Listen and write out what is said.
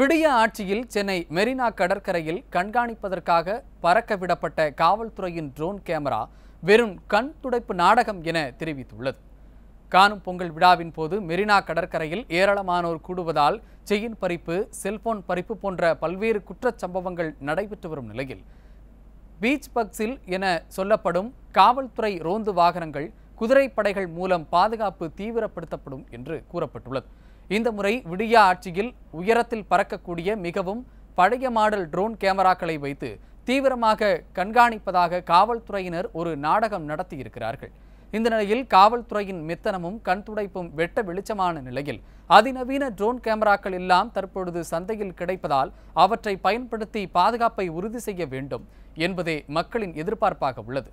விடிய ஆட்சியில் சென்னை மெரினா கடற்கரையில் கண்காணிப்பதற்காக பறக்க விடப்பட்ட காவல்துறையின் ட்ரோன் கேமரா வெறும் கண் துடைப்பு நாடகம் என தெரிவித்துள்ளது காணும் பொங்கல் விழாவின் போது மெரினா கடற்கரையில் ஏராளமானோர் கூடுவதால் செயின் பறிப்பு செல்போன் பறிப்பு போன்ற பல்வேறு சம்பவங்கள் நடைபெற்று வரும் நிலையில் பீச் பக்ஸில் என சொல்லப்படும் காவல்துறை ரோந்து வாகனங்கள் குதிரைப்படைகள் மூலம் பாதுகாப்பு தீவிரப்படுத்தப்படும் என்று கூறப்பட்டுள்ளது இந்த முறை விடியா ஆட்சியில் உயரத்தில் பறக்கக்கூடிய மிகவும் பழைய மாடல் ட்ரோன் கேமராக்களை வைத்து தீவிரமாக கண்காணிப்பதாக காவல்துறையினர் ஒரு நாடகம் நடத்தியிருக்கிறார்கள் இந்த நிலையில் காவல்துறையின் மெத்தனமும் கண் துடைப்பும் வெட்ட வெளிச்சமான நிலையில் அதிநவீன ட்ரோன் கேமராக்கள் எல்லாம் தற்பொழுது சந்தையில் கிடைப்பதால் அவற்றை பயன்படுத்தி பாதுகாப்பை உறுதி செய்ய வேண்டும் என்பதே மக்களின் எதிர்பார்ப்பாக உள்ளது